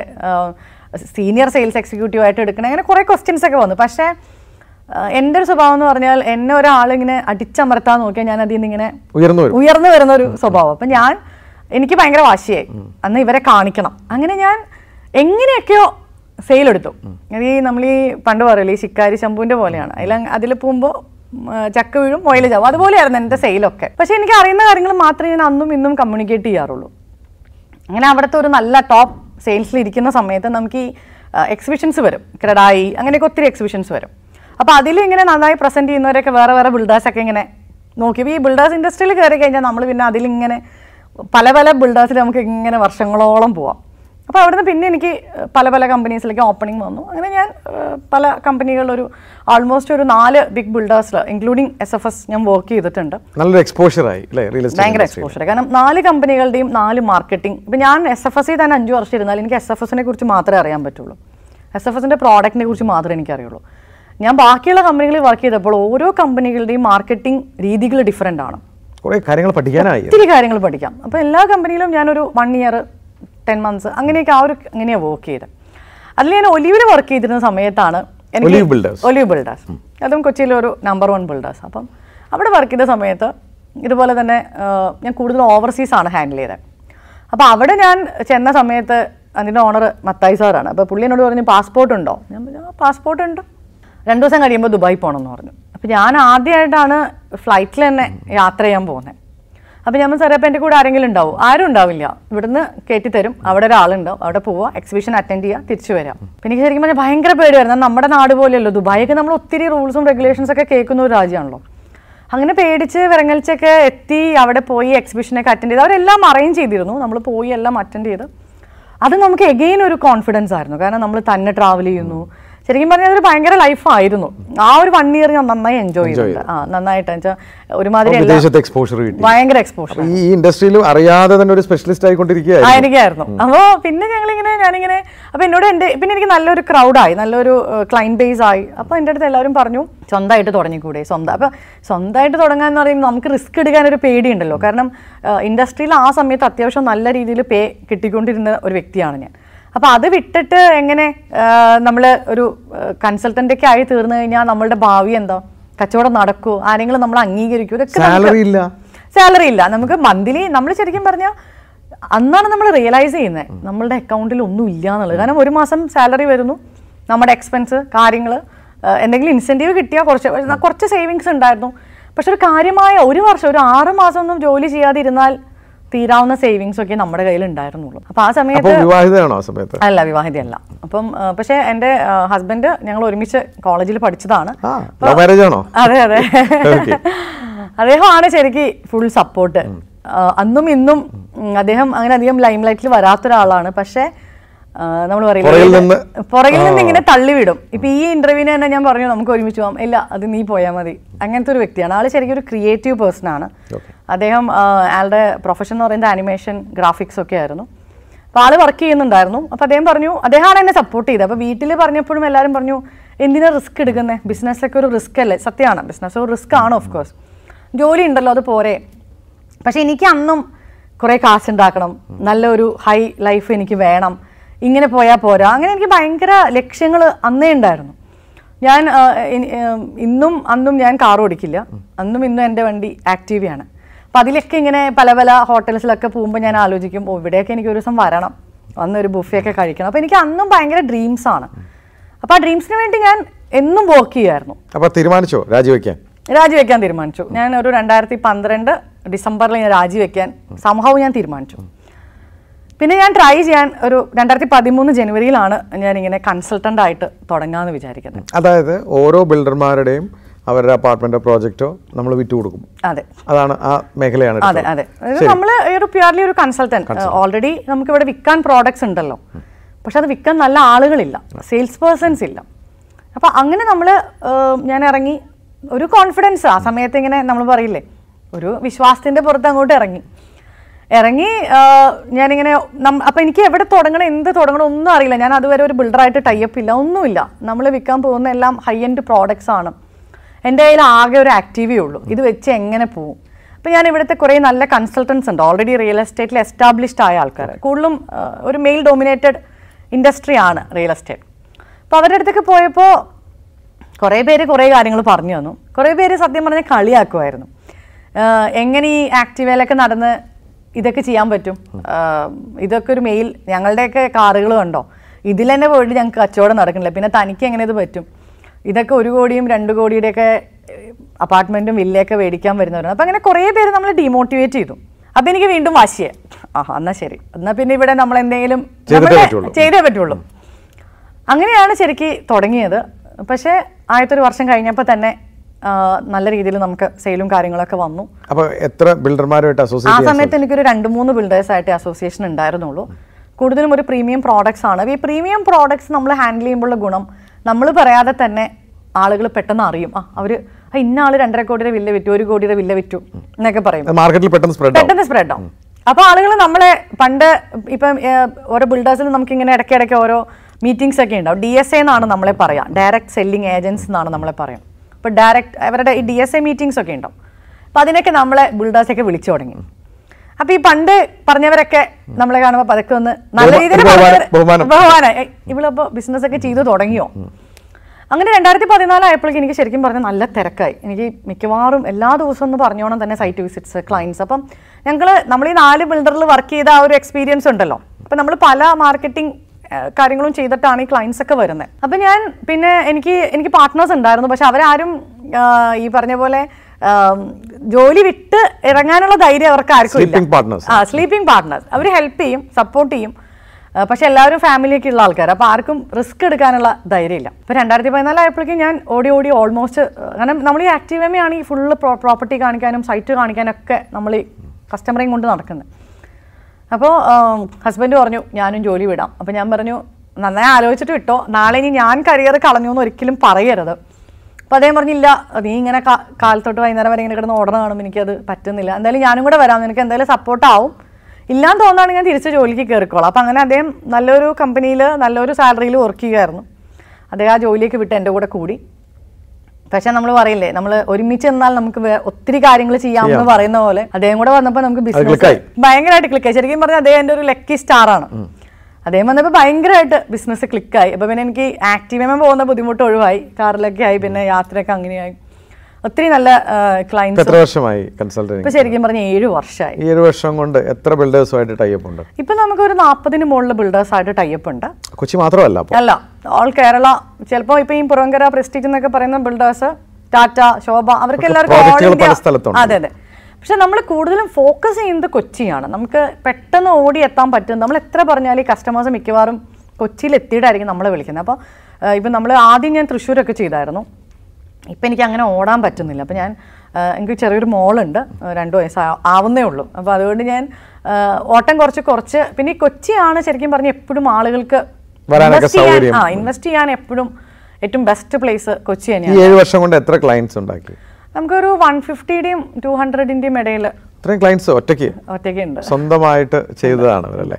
സീനിയർ സെയിൽസ് എക്സിക്യൂട്ടീവ് ആയിട്ട് എടുക്കണേ അങ്ങനെ കുറേ ക്വസ്റ്റ്യൻസ് ഒക്കെ വന്നു പക്ഷേ എന്റെ ഒരു സ്വഭാവം എന്ന് പറഞ്ഞാൽ എന്നെ ഒരാളിങ്ങനെ അടിച്ചമർത്താൻ നോക്കിയാൽ ഞാൻ അതിൽ നിന്ന് ഇങ്ങനെ ഉയർന്നു വരുന്ന ഒരു സ്വഭാവം അപ്പൊ ഞാൻ എനിക്ക് ഭയങ്കര വാശിയായി അന്ന് ഇവരെ കാണിക്കണം അങ്ങനെ ഞാൻ എങ്ങനെയൊക്കെയോ സെയിൽ എടുത്തു ഈ നമ്മൾ ഈ പണ്ട് പറയില്ല ഈ ശിക്കാരി ശംഭുവിന്റെ പോലെയാണ് അതിൽ അതിൽ പോകുമ്പോൾ ചക്ക വീഴും ഓയിൽ ചാവും അതുപോലെയായിരുന്നു എൻ്റെ സെയിലൊക്കെ പക്ഷേ എനിക്ക് അറിയുന്ന കാര്യങ്ങൾ മാത്രമേ ഞാൻ അന്നും ഇന്നും കമ്മ്യൂണിക്കേറ്റ് ചെയ്യാറുള്ളൂ അങ്ങനെ അവിടുത്തെ ഒരു നല്ല ടോപ്പ് സെയിൽസിൽ ഇരിക്കുന്ന സമയത്ത് നമുക്ക് ഈ എക്സിബിഷൻസ് വരും ക്രഡായി അങ്ങനെയൊക്കെ ഒത്തിരി എക്സിബിഷൻസ് വരും അപ്പോൾ അതിൽ ഇങ്ങനെ നന്നായി പ്രസൻറ്റ് ചെയ്യുന്നവരൊക്കെ വേറെ വേറെ ബിൽഡേഴ്സൊക്കെ ഇങ്ങനെ നോക്കി ഈ ബിൽഡേഴ്സ് ഇൻഡസ്ട്രിയിൽ കയറി കഴിഞ്ഞാൽ നമ്മൾ പിന്നെ അതിലിങ്ങനെ പല പല ബിൽഡേഴ്സിൽ നമുക്ക് ഇങ്ങനെ വർഷങ്ങളോളം പോവാം അപ്പോൾ അവിടുന്ന് പിന്നെ എനിക്ക് പല പല കമ്പനീസിലേക്ക് ഓപ്പണിംഗ് വന്നു അങ്ങനെ ഞാൻ പല കമ്പനികളിലൊരു ആൾമോസ്റ്റ് ഒരു നാല് ബിഗ് ബിൽഡേഴ്സിൽ ഇൻക്ലൂഡിങ് എസ് എഫ് എസ് ഞാൻ വർക്ക് ചെയ്തിട്ടുണ്ട് നല്ലൊരു എക്സ്പോഷർ എക്സ്പോഷറായി ഭയങ്കര എക്സ്പോഷർ കാരണം നാല് കമ്പനികളുടെയും നാല് മാർക്കറ്റിംഗ് ഇപ്പം ഞാൻ എസ് എഫ് എസ് തന്നെ അഞ്ച് വർഷം ഇരുന്നാൽ എനിക്ക് എസ് എഫ് എസിനെ കുറിച്ച് മാത്രമേ അറിയാൻ പറ്റുള്ളൂ എസ് എഫ് എസിൻ്റെ പ്രോഡക്റ്റിനെ കുറിച്ച് മാത്രമേ എനിക്കറിയുള്ളൂ ഞാൻ ബാക്കിയുള്ള കമ്പനികളിൽ വർക്ക് ചെയ്തപ്പോൾ ഓരോ കമ്പനികളുടെയും മാർക്കറ്റിംഗ് രീതികൾ ഡിഫറെൻ്റ് ആണ് കുറേ കാര്യങ്ങൾ പഠിക്കാനായി ഒത്തിരി കാര്യങ്ങൾ പഠിക്കാം അപ്പോൾ എല്ലാ കമ്പനിയിലും ഞാനൊരു വൺ ഇയർ ടെൻ മന്ത്സ് അങ്ങനെയൊക്കെ ആ ഒരു അങ്ങനെയാണ് വർക്ക് ചെയ്തത് അതിൽ ഞാൻ ഒലിവിൽ വർക്ക് ചെയ്തിരുന്ന സമയത്താണ് ഒലിവ് ബിൽഡേഴ്സ് ഒലിവ് ബിൽഡേഴ്സ് അതും കൊച്ചിയിലെ ഒരു നമ്പർ വൺ ബിൽഡേഴ്സ് അപ്പം അവിടെ വർക്ക് ചെയ്ത സമയത്ത് ഇതുപോലെ തന്നെ ഞാൻ കൂടുതൽ ഓവർസീസ് ആണ് ഹാൻഡിൽ ചെയ്തത് അപ്പോൾ അവിടെ ഞാൻ ചെന്ന സമയത്ത് അതിൻ്റെ ഓണർ മത്തായി സാറാണ് അപ്പോൾ പുള്ളി എന്നോട് പറഞ്ഞു പാസ്പോർട്ട് ഉണ്ടോ ഞാൻ പറഞ്ഞു പാസ്പോർട്ട് ഉണ്ട് രണ്ടു ദിവസം കഴിയുമ്പോൾ ദുബായി പോകണമെന്ന് പറഞ്ഞു അപ്പോൾ ഞാൻ ആദ്യമായിട്ടാണ് ഫ്ലൈറ്റിൽ തന്നെ യാത്ര ചെയ്യാൻ പോകുന്നത് അപ്പോൾ ഞാൻ സാറേ അപ്പം എൻ്റെ കൂടെ ആരെങ്കിലും ഉണ്ടാവും ആരും ഉണ്ടാവില്ല ഇവിടുന്ന് കയറ്റിത്തരും അവിടെ ഒരാളുണ്ടാവും അവിടെ പോവുക എക്സിബിഷൻ അറ്റൻഡ് ചെയ്യുക തിരിച്ചു വരാം പിന്നെ എനിക്ക് ശരിക്കും പറഞ്ഞാൽ ഭയങ്കര പേടി വരുന്നത് നമ്മുടെ നാട് പോലെയല്ലോ ദുബായൊക്കെ നമ്മൾ ഒത്തിരി റൂൾസും റെഗുലേഷൻസ് ഒക്കെ കേൾക്കുന്ന ഒരു രാജ്യമാണല്ലോ അങ്ങനെ പേടിച്ച് വിറങ്ങലിച്ചൊക്കെ എത്തി അവിടെ പോയി എക്സിബിഷനൊക്കെ അറ്റൻഡ് ചെയ്ത് അവരെല്ലാം അറേഞ്ച് ചെയ്തിരുന്നു നമ്മൾ പോയി എല്ലാം അറ്റൻഡ് ചെയ്ത് അത് നമുക്ക് എഗെയിൻ ഒരു കോൺഫിഡൻസ് ആയിരുന്നു കാരണം നമ്മൾ തന്നെ ട്രാവൽ ചെയ്യുന്നു ശരിക്കും പറഞ്ഞാൽ അതൊരു ഭയങ്കര ലൈഫായിരുന്നു ആ ഒരു വൺ ഇയർ ഞാൻ നന്നായി എൻജോയ് ചെയ്തിട്ടുണ്ട് നന്നായിട്ട് ഒരുമാതിരി എക്സ്പോഷർ ഭയങ്കര എക്സ്പോഷർ ഈ ഇൻഡസ്ട്രിയിൽ അറിയാതെ തന്നെ ഒരു സ്പെഷ്യലിസ്റ്റ് ആയിക്കൊണ്ടിരിക്കുകയായിരുന്നു അപ്പോൾ പിന്നെ ഞങ്ങളിങ്ങനെ ഞാനിങ്ങനെ അപ്പൊ എന്നോട് എന്റെ പിന്നെ എനിക്ക് നല്ലൊരു ക്രൗഡായി നല്ലൊരു ക്ലൈൻറ്റ് ബേസ് ആയി അപ്പൊ എന്റെ അടുത്ത് എല്ലാവരും പറഞ്ഞു സ്വന്തമായിട്ട് തുടങ്ങിക്കൂടെ സ്വന്തം അപ്പോൾ സ്വന്തമായിട്ട് തുടങ്ങാൻ എന്ന് പറയുമ്പോൾ നമുക്ക് റിസ്ക് എടുക്കാൻ ഒരു പേടിയുണ്ടല്ലോ കാരണം ഇൻഡസ്ട്രിയിൽ ആ സമയത്ത് അത്യാവശ്യം നല്ല രീതിയിൽ പേ കിട്ടിക്കൊണ്ടിരുന്ന ഒരു വ്യക്തിയാണ് ഞാൻ അപ്പോൾ അത് വിട്ടിട്ട് എങ്ങനെ നമ്മൾ ഒരു കൺസൾട്ടൻ്റ് ഒക്കെ ആയി തീർന്നു കഴിഞ്ഞാൽ നമ്മളുടെ ഭാവി എന്താ കച്ചവടം നടക്കുമോ ആരെങ്കിലും നമ്മൾ അംഗീകരിക്കൂ ഇതൊക്കെ സാലറി ഇല്ല സാലറി ഇല്ല നമുക്ക് മന്ത്ലി നമ്മൾ ശരിക്കും പറഞ്ഞാൽ അന്നാണ് നമ്മൾ റിയലൈസ് ചെയ്യുന്നത് നമ്മളുടെ അക്കൗണ്ടിൽ ഒന്നും ഇല്ല എന്നുള്ളത് കാരണം ഒരു മാസം സാലറി വരുന്നു നമ്മുടെ എക്സ്പെൻസ് കാര്യങ്ങൾ എന്തെങ്കിലും ഇൻസെൻറ്റീവ് കിട്ടിയാൽ കുറച്ച് കുറച്ച് സേവിങ്സ് ഉണ്ടായിരുന്നു പക്ഷെ ഒരു കാര്യമായ ഒരു വർഷം ഒരു ആറ് മാസം ഒന്നും ജോലി ചെയ്യാതിരുന്നാൽ തീരാവുന്ന സേവിങ്സ് ഒക്കെ നമ്മുടെ കയ്യിൽ ഉണ്ടായിരുന്നുള്ളൂ അപ്പൊ ആ സമയത്ത് വിവാഹിതയാണോ ആ സമയത്ത് അല്ല വിവാഹിതയല്ല അപ്പം പക്ഷെ എന്റെ ഹസ്ബൻഡ് ഞങ്ങൾ ഒരുമിച്ച് കോളേജിൽ പഠിച്ചതാണ് അതെ അതെ അദ്ദേഹമാണ് ശരിക്ക് ഫുൾ സപ്പോർട്ട് അന്നും ഇന്നും അദ്ദേഹം അങ്ങനെ അധികം ലൈം ലൈറ്റിൽ വരാത്ത ഒരാളാണ് പക്ഷേ നമ്മൾ പറയുന്നത് പുറകിൽ നിന്ന് ഇങ്ങനെ തള്ളിവിടും ഇപ്പൊ ഈ ഇന്റർവ്യൂവിന് തന്നെ ഞാൻ പറഞ്ഞു നമുക്ക് ഒരുമിച്ച് പോകാം ഇല്ല അത് നീ പോയാൽ മതി അങ്ങനത്തെ ഒരു വ്യക്തിയാണ് ആള് ശരിക്കും ഒരു ക്രിയേറ്റീവ് പേഴ്സൺ ആണ് അദ്ദേഹം ആളുടെ പ്രൊഫഷൻ എന്ന് പറയുന്നത് ആനിമേഷൻ ഗ്രാഫിക്സ് ഒക്കെ ആയിരുന്നു അപ്പോൾ ആള് വർക്ക് ചെയ്യുന്നുണ്ടായിരുന്നു അപ്പോൾ അദ്ദേഹം പറഞ്ഞു അദ്ദേഹമാണ് എന്നെ സപ്പോർട്ട് ചെയ്തത് അപ്പോൾ വീട്ടിൽ പറഞ്ഞപ്പോഴും എല്ലാവരും പറഞ്ഞു എന്തിനാ റിസ്ക് എടുക്കുന്നത് ബിസിനസ്സൊക്കെ ഒരു റിസ്ക് അല്ലേ സത്യമാണ് ബിസിനസ് ഒരു റിസ്ക് ആണ് ഓഫ് കോഴ്സ് ജോലി ഉണ്ടല്ലോ അത് പോരെ പക്ഷെ എനിക്ക് അന്നും കുറേ കാശ് ഉണ്ടാക്കണം നല്ലൊരു ഹൈ ലൈഫ് എനിക്ക് വേണം ഇങ്ങനെ പോയാൽ പോരാ അങ്ങനെ എനിക്ക് ഭയങ്കര ലക്ഷ്യങ്ങൾ അന്നേ ഉണ്ടായിരുന്നു ഞാൻ ഇന്നും അന്നും ഞാൻ കാർ ഓടിക്കില്ല അന്നും ഇന്നും എൻ്റെ വണ്ടി ആണ് അപ്പം അതിലൊക്കെ ഇങ്ങനെ പല പല ഹോട്ടൽസിലൊക്കെ പോകുമ്പോൾ ഞാൻ ആലോചിക്കും ഓ ഇവിടെയൊക്കെ എനിക്ക് ഒരു ദിവസം വരണം വന്ന് ഒരു ബുഫയൊക്കെ കഴിക്കണം അപ്പോൾ എനിക്ക് അന്നും ഭയങ്കര ഡ്രീംസാണ് അപ്പോൾ ആ ഡ്രീംസിന് വേണ്ടി ഞാൻ എന്നും വർക്ക് ചെയ്യായിരുന്നു അപ്പോൾ തീരുമാനിച്ചോ രാജിവെക്കാൻ രാജിവെക്കാൻ തീരുമാനിച്ചു ഞാൻ ഒരു രണ്ടായിരത്തി പന്ത്രണ്ട് ഡിസംബറിൽ ഞാൻ രാജിവെക്കാൻ സംഭവം ഞാൻ തീരുമാനിച്ചു പിന്നെ ഞാൻ ട്രൈ ചെയ്യാൻ ഒരു രണ്ടായിരത്തി പതിമൂന്ന് ജനുവരിയിലാണ് ഇങ്ങനെ കൺസൾട്ടൻ്റ് ആയിട്ട് തുടങ്ങാമെന്ന് വിചാരിക്കുന്നത് അതായത് ഓരോ ബിൽഡർമാരുടെയും അവരുടെ അപ്പാർട്ട്മെന്റ് പ്രോജക്റ്റോ നമ്മൾ വിറ്റ് കൊടുക്കും അതെ അതാണ് ആ മേഖലയാണ് അതെ അതെ നമ്മൾ ഒരു പ്യുവർലി ഒരു കൺസൾട്ടന്റ് ഓൾറെഡി നമുക്ക് ഇവിടെ വിൽക്കാൻ പ്രോഡക്ട്സ് ഉണ്ടല്ലോ പക്ഷെ അത് വിൽക്കാൻ നല്ല ആളുകളില്ല സെയിൽസ് പേഴ്സൺസ് ഇല്ല അപ്പോൾ അങ്ങനെ നമ്മൾ ഞാൻ ഇറങ്ങി ഒരു കോൺഫിഡൻസ് ആ സമയത്ത് ഇങ്ങനെ നമ്മൾ പറയില്ലേ ഒരു വിശ്വാസത്തിൻ്റെ പുറത്ത് അങ്ങോട്ട് ഇറങ്ങി ഇറങ്ങി ഞാനിങ്ങനെ അപ്പം എനിക്ക് എവിടെ തുടങ്ങണം എന്ത് തുടങ്ങണം ഒന്നും അറിയില്ല ഞാൻ അതുവരെ ഒരു ബിൽഡറായിട്ട് ടൈപ്പ് ഇല്ല ഒന്നുമില്ല നമ്മൾ വിൽക്കാൻ പോകുന്ന എല്ലാം ഹൈ എൻഡ് പ്രോഡക്റ്റ്സ് ആണ് എൻ്റെ കയ്യിൽ ആകെ ഒരു ആക്റ്റീവേ ഉള്ളൂ ഇത് വെച്ച് എങ്ങനെ പോകും അപ്പം ഞാൻ ഇവിടുത്തെ കുറേ നല്ല കൺസൾട്ടൻസ് ഉണ്ട് ഓൾറെഡി റിയൽ എസ്റ്റേറ്റിൽ എസ്റ്റാബ്ലിഷ്ഡ് ആയ ആൾക്കാർ കൂടുതലും ഒരു മെയിൽ ഡോമിനേറ്റഡ് ഇൻഡസ്ട്രി ആണ് റിയൽ എസ്റ്റേറ്റ് അപ്പോൾ അവരുടെ അടുത്തേക്ക് പോയപ്പോൾ കുറേ പേര് കുറേ കാര്യങ്ങൾ പറഞ്ഞു തന്നു കുറേ പേര് സത്യം പറഞ്ഞാൽ കളിയാക്കുമായിരുന്നു എങ്ങനെ ഈ ആക്റ്റീവേലൊക്കെ നടന്ന് ഇതൊക്കെ ചെയ്യാൻ പറ്റും ഇതൊക്കെ ഒരു മെയിൽ ഞങ്ങളുടെയൊക്കെ കാറുകൾ കണ്ടോ ഇതിൽ തന്നെ പോയിട്ട് ഞങ്ങൾക്ക് കച്ചവടം നടക്കുന്നില്ല പിന്നെ തനിക്ക് എങ്ങനെ ഇത് പറ്റും ഇതൊക്കെ ഒരു കോടിയും രണ്ട് കോടിയുടെയൊക്കെ അപ്പാർട്ട്മെൻറ്റും വില്ലയൊക്കെ മേടിക്കാൻ വരുന്നവരാണ് അപ്പം അങ്ങനെ കുറേ പേര് നമ്മൾ ഡിമോട്ടിവേറ്റ് ചെയ്തു അപ്പം എനിക്ക് വീണ്ടും വാശിയെ ആഹാ എന്നാൽ ശരി എന്നാൽ പിന്നെ ഇവിടെ നമ്മൾ എന്തെങ്കിലും ചെയ്തേ പറ്റുള്ളൂ അങ്ങനെയാണ് ശരിക്ക് തുടങ്ങിയത് പക്ഷേ ആദ്യത്തെ ഒരു വർഷം കഴിഞ്ഞപ്പോൾ തന്നെ നല്ല രീതിയിൽ നമുക്ക് സെയിലും കാര്യങ്ങളൊക്കെ വന്നു അപ്പോൾ എത്ര ബിൽഡർമാരുമായിട്ട് അസോസിയേഷൻ ആ സമയത്ത് എനിക്കൊരു രണ്ട് മൂന്ന് ആയിട്ട് അസോസിയേഷൻ ഉണ്ടായിരുന്നുള്ളൂ കൂടുതലും ഒരു പ്രീമിയം പ്രോഡക്റ്റ്സ് ആണ് ഈ പ്രീമിയം പ്രോഡക്റ്റ്സ് നമ്മൾ ഹാൻഡിൽ ചെയ്യുമ്പോഴുള്ള ഗുണം നമ്മൾ പറയാതെ തന്നെ ആളുകൾ പെട്ടെന്ന് അറിയും ആ അവർ ഇന്ന ആൾ രണ്ടര കോടിയുടെ വില്ല വിറ്റു ഒരു കോടിയുടെ വില്ല വിറ്റു എന്നൊക്കെ പറയും മാർക്കറ്റിൽ പെട്ടെന്ന് സ്പ്രെഡ് പെട്ടെന്ന് സ്പ്രെഡ് ആവും അപ്പോൾ ആളുകൾ നമ്മളെ പണ്ട് ഇപ്പം ഓരോ നമുക്ക് ഇങ്ങനെ ഇടയ്ക്കിടയ്ക്ക് ഓരോ മീറ്റിംഗ്സ് ഒക്കെ ഉണ്ടാവും ഡി എസ് എ എന്നാണ് നമ്മളെ പറയാം ഡയറക്റ്റ് സെല്ലിംഗ് ഏജൻസ് എന്നാണ് നമ്മളെ പറയാം ഇപ്പോൾ ഡയറക്റ്റ് അവരുടെ ഈ ഡി എസ് എ മീറ്റിങ്സ് ഒക്കെ ഉണ്ടാവും അപ്പം അതിനൊക്കെ നമ്മളെ ബിൽഡേഴ്സൊക്കെ വിളിച്ചു തുടങ്ങി അപ്പൊ ഈ പണ്ട് പറഞ്ഞവരൊക്കെ നമ്മളെ കാണുമ്പോൾ അതൊക്കെ ഒന്ന് നല്ല രീതിയിൽ ബഹുമാനം ഇവളപ്പോ ബിസിനസ് ഒക്കെ ചെയ്തു തുടങ്ങിയോ അങ്ങനെ രണ്ടായിരത്തി പതിനാലായപ്പോഴേക്കും എനിക്ക് ശരിക്കും പറഞ്ഞാൽ നല്ല തിരക്കായി എനിക്ക് മിക്കവാറും എല്ലാ ദിവസവും ഒന്ന് പറഞ്ഞോണം തന്നെ സൈറ്റ് വിസിറ്റ്സ് ക്ലയൻസ് അപ്പം ഞങ്ങൾ നമ്മൾ ഈ നാല് ബിൽഡറിൽ വർക്ക് ചെയ്ത ആ ഒരു എക്സ്പീരിയൻസ് ഉണ്ടല്ലോ അപ്പം നമ്മൾ പല മാർക്കറ്റിംഗ് കാര്യങ്ങളും ചെയ്തിട്ടാണ് ഈ ക്ലയൻസ് ഒക്കെ വരുന്നത് അപ്പം ഞാൻ പിന്നെ എനിക്ക് എനിക്ക് പാർട്ട്നേഴ്സ് ഉണ്ടായിരുന്നു പക്ഷെ അവരാരും ഈ പറഞ്ഞ പോലെ ജോലി വിട്ട് ഇറങ്ങാനുള്ള ധൈര്യം അവർക്ക് ആർക്കും ആ സ്ലീപ്പിംഗ് പാർട്ട്നേഴ്സ് അവർ ഹെൽപ്പ് ചെയ്യും സപ്പോർട്ട് ചെയ്യും പക്ഷെ എല്ലാവരും ഫാമിലിയൊക്കെ ഉള്ള ആൾക്കാർ അപ്പോൾ ആർക്കും റിസ്ക് എടുക്കാനുള്ള ധൈര്യമില്ല അപ്പോൾ രണ്ടായിരത്തി പതിനാലായപ്പോഴേക്കും ഞാൻ ഓടി ഓടി ഓൾമോസ്റ്റ് കാരണം നമ്മൾ ഈ ആക്റ്റീവ് ആണ് ഈ ഫുള്ള് പ്രോപ്പർട്ടി കാണിക്കാനും സൈറ്റ് കാണിക്കാനും ഒക്കെ നമ്മൾ ഈ കസ്റ്റമറേയും കൊണ്ട് നടക്കുന്നത് അപ്പോൾ ഹസ്ബൻഡ് പറഞ്ഞു ഞാനും ജോലി വിടാം അപ്പോൾ ഞാൻ പറഞ്ഞു നന്നായി ആലോചിച്ചിട്ട് വിട്ടോ നാളെ ഇനി ഞാൻ കരിയർ കളഞ്ഞു എന്ന് ഒരിക്കലും പറയരുത് അപ്പോൾ അദ്ദേഹം പറഞ്ഞില്ല നീ ഇങ്ങനെ കാലത്തോട്ട് വൈകുന്നേരം വരെ ഇങ്ങനെ കിടന്ന് ഓടണം കാണും എനിക്കത് പറ്റുന്നില്ല എന്തായാലും ഞാനും കൂടെ വരാം നിനക്ക് എന്തായാലും സപ്പോർട്ടാവും ഇല്ലാന്ന് തോന്നുകയാണെങ്കിൽ ഞാൻ തിരിച്ച് ജോലിക്ക് കയറിക്കോളാം അപ്പോൾ അങ്ങനെ അദ്ദേഹം നല്ലൊരു കമ്പനിയിൽ നല്ലൊരു സാലറിയിൽ വർക്ക് ചെയ്യുമായിരുന്നു അദ്ദേഹം ആ ജോലിയൊക്കെ വിട്ട് എൻ്റെ കൂടെ കൂടി പക്ഷെ നമ്മൾ പറയില്ലേ നമ്മൾ ഒരുമിച്ച് എന്നാൽ നമുക്ക് ഒത്തിരി കാര്യങ്ങൾ ചെയ്യാമെന്ന് എന്ന് പറയുന്ന പോലെ അദ്ദേഹം കൂടെ വന്നപ്പോൾ നമുക്ക് ബിസിനസ് ഭയങ്കരമായിട്ട് ക്ലിക്കായി ശരിക്കും പറഞ്ഞാൽ അദ്ദേഹം എൻ്റെ ഒരു ലക്കി സ്റ്റാർ ആണ് അദ്ദേഹം വന്നപ്പോൾ ഭയങ്കരമായിട്ട് ബിസിനസ് ക്ലിക്കായി അപ്പോൾ പിന്നെ എനിക്ക് ആക്റ്റീവ് പോകുന്ന ബുദ്ധിമുട്ട് ഒഴിവായി കാറിലൊക്കെ ആയി പിന്നെ യാത്രയൊക്കെ അങ്ങനെയായി ഒത്തിരി നല്ല ക്ലയൻസ് എത്ര വർഷമായി കൺസൾട്ടിംഗ് ശരിക്കും പറഞ്ഞ ഏഴ് വർഷമായി ഏഴ് വർഷം കൊണ്ട് എത്ര ബിൽഡേഴ്സുമായിട്ട് ടൈപ്പ് ഉണ്ട് ഇപ്പൊ നമുക്ക് ഒരു നാൽപ്പതിന് മുകളിൽ ബിൽഡേഴ്സായിട്ട് ടൈപ്പ് ഉണ്ട് കൊച്ചി മാത്രമല്ല അല്ല ഓൾ കേരള ചിലപ്പോ ഇപ്പൊ ഈ പുറംകര പ്രസ്റ്റീജ് എന്നൊക്കെ പറയുന്ന ബിൽഡേഴ്സ് ടാറ്റ ശോഭ അവർക്ക് എല്ലാവർക്കും അതെ അതെ പക്ഷെ നമ്മൾ കൂടുതലും ഫോക്കസ് ചെയ്യുന്നത് കൊച്ചിയാണ് നമുക്ക് പെട്ടെന്ന് ഓടി എത്താൻ പറ്റും നമ്മൾ എത്ര പറഞ്ഞാൽ ഈ കസ്റ്റമേഴ്സ് മിക്കവാറും കൊച്ചിയിൽ എത്തിയിട്ടായിരിക്കും നമ്മളെ വിളിക്കുന്നത് അപ്പോൾ ഇപ്പം നമ്മൾ ആദ്യം ഞാൻ തൃശ്ശൂരൊക്കെ ചെയ്തായിരുന്നു ഇപ്പം എനിക്ക് അങ്ങനെ ഓടാൻ പറ്റുന്നില്ല അപ്പം ഞാൻ എനിക്ക് ചെറിയൊരു മോളുണ്ട് രണ്ട് വയസ്സ് ആവുന്നേ ഉള്ളൂ അപ്പോൾ അതുകൊണ്ട് ഞാൻ ഓട്ടം കുറച്ച് കുറച്ച് പിന്നെ ഈ കൊച്ചിയാണ് ശരിക്കും പറഞ്ഞ് എപ്പോഴും ആളുകൾക്ക് ആ ഇൻവെസ്റ്റ് ചെയ്യാൻ എപ്പോഴും ഏറ്റവും ബെസ്റ്റ് പ്ലേസ് കൊച്ചി തന്നെയാണ് ഏഴ് വർഷം കൊണ്ട് എത്ര ക്ലയൻസ് ഉണ്ടാക്കി നമുക്കൊരു വൺ ഫിഫ്റ്റിയുടെയും ടു ഹൺഡ്രഡിൻ്റെയും ഇടയിൽ ഇത്രയും ക്ലയൻസ് ഒറ്റയ്ക്ക് ഒറ്റയ്ക്ക് ഉണ്ട് സ്വന്തമായിട്ട് ചെയ്തതാണ് അവരല്ലേ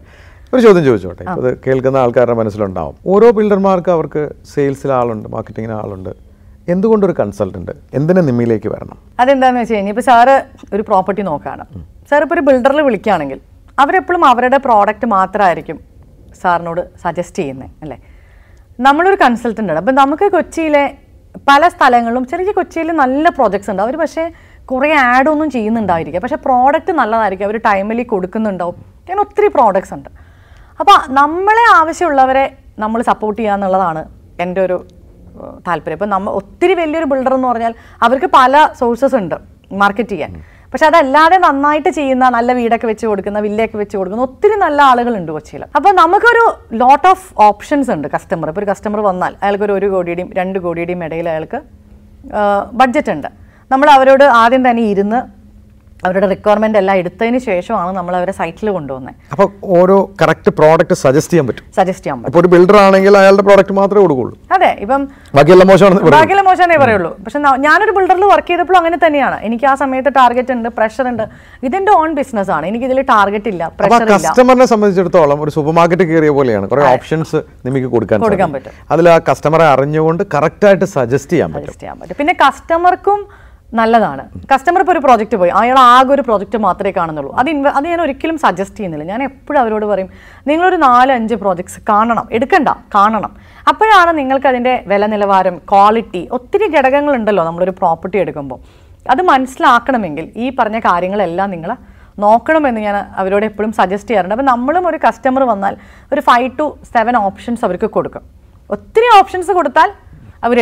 ഒരു ചോദ്യം ചോദിച്ചോട്ടെ അത് കേൾക്കുന്ന ആൾക്കാരുടെ മനസ്സിലുണ്ടാവും ഓരോ ബിൽഡർമാർക്ക് അവർക്ക് സെയിൽസിൽ ആളുണ്ട് മാർക്കറ്റിങ്ങിന് ആളുണ്ട് എന്തുകൊണ്ടൊരു കൺസൾട്ടന്റ് എന്തിനെ നിമ്മിലേക്ക് വരണം അതെന്താണെന്ന് വെച്ച് കഴിഞ്ഞാൽ ഇപ്പോൾ സാറ് ഒരു പ്രോപ്പർട്ടി നോക്കുകയാണ് സാർ ഇപ്പോൾ ഒരു ബിൽഡറിൽ വിളിക്കുകയാണെങ്കിൽ അവരെപ്പോഴും അവരുടെ പ്രോഡക്റ്റ് മാത്രമായിരിക്കും സാറിനോട് സജസ്റ്റ് ചെയ്യുന്നത് അല്ലേ നമ്മളൊരു കൺസൾട്ടൻ്റ് ആണ് അപ്പം നമുക്ക് കൊച്ചിയിലെ പല സ്ഥലങ്ങളിലും ചെറിയ കൊച്ചിയിൽ നല്ല പ്രോജക്ട്സ് ഉണ്ട് അവർ പക്ഷേ കുറേ ആഡൊന്നും ചെയ്യുന്നുണ്ടായിരിക്കും പക്ഷേ പ്രോഡക്റ്റ് നല്ലതായിരിക്കും അവർ ടൈമിലി കൊടുക്കുന്നുണ്ടാവും അങ്ങനെ ഒത്തിരി പ്രോഡക്ട്സ് ഉണ്ട് അപ്പോൾ നമ്മളെ ആവശ്യമുള്ളവരെ നമ്മൾ സപ്പോർട്ട് ചെയ്യുക എന്നുള്ളതാണ് എൻ്റെ ഒരു താല്പര്യം ഇപ്പം നമ്മൾ ഒത്തിരി വലിയൊരു ബിൽഡർ എന്ന് പറഞ്ഞാൽ അവർക്ക് പല സോഴ്സസ് ഉണ്ട് മാർക്കറ്റ് ചെയ്യാൻ പക്ഷെ അതല്ലാതെ നന്നായിട്ട് ചെയ്യുന്ന നല്ല വീടൊക്കെ വെച്ച് കൊടുക്കുന്ന വില്ലയൊക്കെ വെച്ച് കൊടുക്കുന്ന ഒത്തിരി നല്ല ആളുകളുണ്ട് കൊച്ചിയിൽ അപ്പോൾ നമുക്കൊരു ലോട്ട് ഓഫ് ഓപ്ഷൻസ് ഉണ്ട് കസ്റ്റമർ ഇപ്പോൾ ഒരു കസ്റ്റമർ വന്നാൽ അയാൾക്ക് ഒരു ഒരു കോടിയുടെയും രണ്ട് കോടിയുടെയും ഇടയിൽ അയാൾക്ക് ബഡ്ജറ്റ് ഉണ്ട് നമ്മൾ അവരോട് ആദ്യം തന്നെ ഇരുന്ന് അവരുടെ റിക്വയർമെന്റ് എല്ലാം എടുത്തതിന് ശേഷമാണ് നമ്മൾ അവരെ സൈറ്റിൽ കൊണ്ടുവന്നത് അപ്പോൾ ഓരോ കറക്റ്റ് പ്രോഡക്റ്റ് സജസ്റ്റ് ചെയ്യാൻ പറ്റും സജസ്റ്റ് ചെയ്യാൻ പറ്റും ഒരു ബിൽഡർ ആണെങ്കിൽ അയാളുടെ പ്രോഡക്റ്റ് മാത്രമേ കൊടുക്കുള്ളൂ അതെ ഇപ്പം ബാക്കിയെല്ലാം മോശമാണ് ബാക്കിയെല്ലാം മോശമാണേ പറയുള്ളൂ പക്ഷെ ഞാനൊരു ബിൽഡറിൽ വർക്ക് ചെയ്തപ്പോൾ അങ്ങനെ തന്നെയാണ് എനിക്ക് ആ സമയത്ത് ടാർഗറ്റ് ഉണ്ട് പ്രഷർ ഉണ്ട് ഇതിന്റെ ഓൺ ബിസിനസ് ആണ് എനിക്ക് ഇതിൽ ടാർഗറ്റ് ഇല്ല പ്രഷർ കസ്റ്റമറിനെ സംബന്ധിച്ചിടത്തോളം ഒരു സൂപ്പർ മാർക്കറ്റ് കയറിയ പോലെയാണ് കുറെ ഓപ്ഷൻസ് നിങ്ങൾക്ക് കൊടുക്കാൻ കൊടുക്കാൻ പറ്റും അതിൽ ആ കസ്റ്റമറെ അറിഞ്ഞുകൊണ്ട് കറക്റ്റ് ആയിട്ട് സജസ്റ്റ് ചെയ്യാൻ പറ്റും പിന്നെ കസ്റ്റമർക്കും നല്ലതാണ് കസ്റ്റമർ ഇപ്പോൾ ഒരു പ്രോജക്റ്റ് പോയി അയാൾ ആകെ ഒരു പ്രോജക്റ്റ് മാത്രമേ കാണുന്നുള്ളൂ അത് ഇൻവെ അത് ഞാൻ ഒരിക്കലും സജസ്റ്റ് ചെയ്യുന്നില്ല ഞാൻ എപ്പോഴും അവരോട് പറയും നിങ്ങളൊരു നാല് അഞ്ച് പ്രോജക്ട്സ് കാണണം എടുക്കണ്ട കാണണം അപ്പോഴാണ് നിങ്ങൾക്ക് അതിൻ്റെ വില നിലവാരം ക്വാളിറ്റി ഒത്തിരി ഘടകങ്ങളുണ്ടല്ലോ നമ്മളൊരു പ്രോപ്പർട്ടി എടുക്കുമ്പോൾ അത് മനസ്സിലാക്കണമെങ്കിൽ ഈ പറഞ്ഞ കാര്യങ്ങളെല്ലാം നിങ്ങൾ നോക്കണമെന്ന് ഞാൻ അവരോട് എപ്പോഴും സജസ്റ്റ് ചെയ്യാറുണ്ട് അപ്പോൾ നമ്മളും ഒരു കസ്റ്റമർ വന്നാൽ ഒരു ഫൈവ് ടു സെവൻ ഓപ്ഷൻസ് അവർക്ക് കൊടുക്കും ഒത്തിരി ഓപ്ഷൻസ് കൊടുത്താൽ അവർ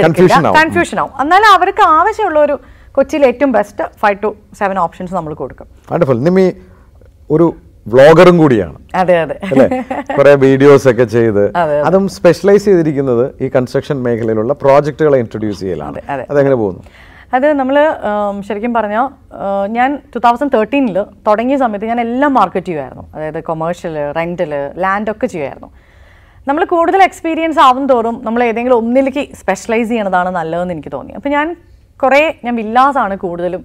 കൺഫ്യൂഷൻ ആവും എന്നാലും അവർക്ക് ആവശ്യമുള്ള ഒരു കൊച്ചിയിൽ ഏറ്റവും best five to seven options നമ്മൾ കൊടുക്കും വണ്ടർഫുൾ ഒരു വ്ലോഗറും കൂടിയാണ് അതെ അതെ കുറെ വീഡിയോസ് ഒക്കെ ചെയ്ത് അതും സ്പെഷ്യലൈസ് ചെയ്തിരിക്കുന്നത് ഈ കൺസ്ട്രക്ഷൻ മേഖലയിലുള്ള പ്രോജക്റ്റുകളെ ഇൻട്രൊഡ്യൂസ് ചെയ്യലാണ് അതെങ്ങനെ പോകുന്നു അത് നമ്മൾ ശരിക്കും പറഞ്ഞാൽ ഞാൻ ടു തൗസൻഡ് തേർട്ടീനിൽ തുടങ്ങിയ സമയത്ത് ഞാൻ എല്ലാം മാർക്കറ്റ് ചെയ്യുമായിരുന്നു അതായത് കൊമേഴ്ഷ്യൽ ലാൻഡ് ഒക്കെ ചെയ്യുമായിരുന്നു നമ്മൾ കൂടുതൽ എക്സ്പീരിയൻസ് ആവും തോറും നമ്മൾ ഏതെങ്കിലും ഒന്നിലേക്ക് സ്പെഷ്യലൈസ് ചെയ്യണതാണ് നല്ലതെന്ന് എനിക്ക് തോന്നി അപ്പോൾ ഞാൻ കുറേ ഞാൻ വില്ലാസാണ് കൂടുതലും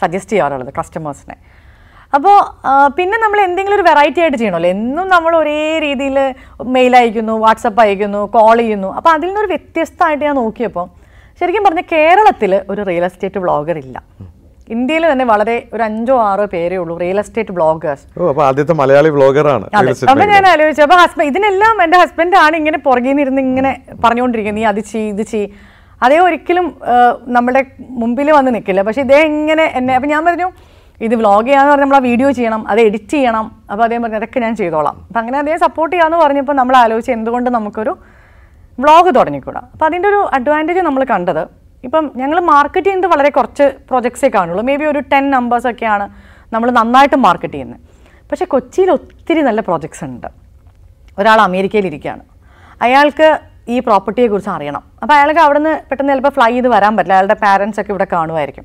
സജസ്റ്റ് ചെയ്യാറുള്ളത് കസ്റ്റമേഴ്സിനെ അപ്പോൾ പിന്നെ നമ്മൾ എന്തെങ്കിലും ഒരു വെറൈറ്റി ആയിട്ട് ചെയ്യണമല്ലോ എന്നും നമ്മൾ ഒരേ രീതിയിൽ മെയിൽ അയക്കുന്നു വാട്സപ്പ് അയക്കുന്നു കോൾ ചെയ്യുന്നു അപ്പോൾ അതിൽ നിന്നൊരു വ്യത്യസ്തമായിട്ട് ഞാൻ നോക്കിയപ്പോൾ ശരിക്കും പറഞ്ഞ കേരളത്തിൽ ഒരു റിയൽ എസ്റ്റേറ്റ് ബ്ലോഗർ ഇല്ല ഇന്ത്യയിൽ തന്നെ വളരെ ഒരു അഞ്ചോ ആറോ പേരേ ഉള്ളൂ റിയൽ എസ്റ്റേറ്റ് ബ്ലോഗേഴ്സ് ആദ്യത്തെ മലയാളി ബ്ലോഗറാണ് അപ്പൊ ഞാൻ ആലോചിച്ചു അപ്പൊ ഹസ്ബൻഡ് ഇതിനെല്ലാം എന്റെ ഹസ്ബൻഡാണ് ഇങ്ങനെ പുറകിൽ നിന്നിരുന്ന് ഇങ്ങനെ പറഞ്ഞുകൊണ്ടിരിക്കുന്നത് നീ അത് ചെയ്ത് ഇത് അതേ ഒരിക്കലും നമ്മുടെ മുമ്പിൽ വന്ന് നിൽക്കില്ല പക്ഷേ ഇതേ ഇങ്ങനെ എന്നെ അപ്പം ഞാൻ പറഞ്ഞു ഇത് വ്ളോഗ് ചെയ്യാന്ന് പറഞ്ഞാൽ നമ്മൾ ആ വീഡിയോ ചെയ്യണം അത് എഡിറ്റ് ചെയ്യണം അപ്പോൾ അദ്ദേഹം പറഞ്ഞു അതൊക്കെ ഞാൻ ചെയ്തോളാം അപ്പം അങ്ങനെ അദ്ദേഹം സപ്പോർട്ട് ചെയ്യാമെന്ന് പറഞ്ഞപ്പോൾ നമ്മൾ ആലോചിച്ച് എന്തുകൊണ്ട് നമുക്കൊരു വ്ളോഗ് തുടങ്ങിക്കൂടാ അപ്പോൾ അതിൻ്റെ ഒരു അഡ്വാൻറ്റേജ് നമ്മൾ കണ്ടത് ഇപ്പം ഞങ്ങൾ മാർക്കറ്റ് ചെയ്യുന്നത് വളരെ കുറച്ച് പ്രൊജക്ട്സേ കാണുള്ളൂ മേ ബി ഒരു ടെൻ നമ്പേഴ്സൊക്കെയാണ് നമ്മൾ നന്നായിട്ട് മാർക്കറ്റ് ചെയ്യുന്നത് പക്ഷേ കൊച്ചിയിൽ ഒത്തിരി നല്ല പ്രോജക്ട്സ് ഉണ്ട് ഒരാൾ അമേരിക്കയിലിരിക്കുകയാണ് അയാൾക്ക് ഈ പ്രോപ്പർട്ടിയെ കുറിച്ച് അറിയണം അപ്പോൾ അയാൾക്ക് അവിടെ നിന്ന് പെട്ടെന്ന് ചിലപ്പോൾ ഫ്ലൈ ചെയ്ത് വരാൻ പറ്റില്ല അയാളുടെ പാരൻസ് ഒക്കെ ഇവിടെ കാണുമായിരിക്കും